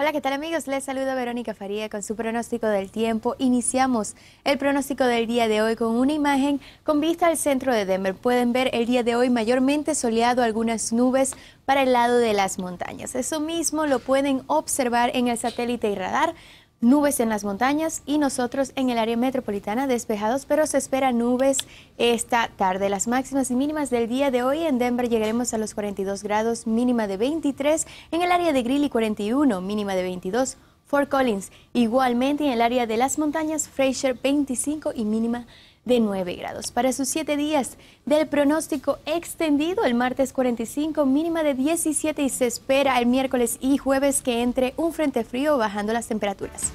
Hola, ¿qué tal amigos? Les saluda Verónica Faría con su pronóstico del tiempo. Iniciamos el pronóstico del día de hoy con una imagen con vista al centro de Denver. Pueden ver el día de hoy mayormente soleado, algunas nubes para el lado de las montañas. Eso mismo lo pueden observar en el satélite y radar nubes en las montañas y nosotros en el área metropolitana despejados, pero se espera nubes esta tarde. Las máximas y mínimas del día de hoy en Denver llegaremos a los 42 grados, mínima de 23, en el área de Greeley 41, mínima de 22. Fort Collins. Igualmente en el área de las montañas, Fraser 25 y mínima de 9 grados. Para sus 7 días del pronóstico extendido, el martes 45, mínima de 17 y se espera el miércoles y jueves que entre un frente frío bajando las temperaturas.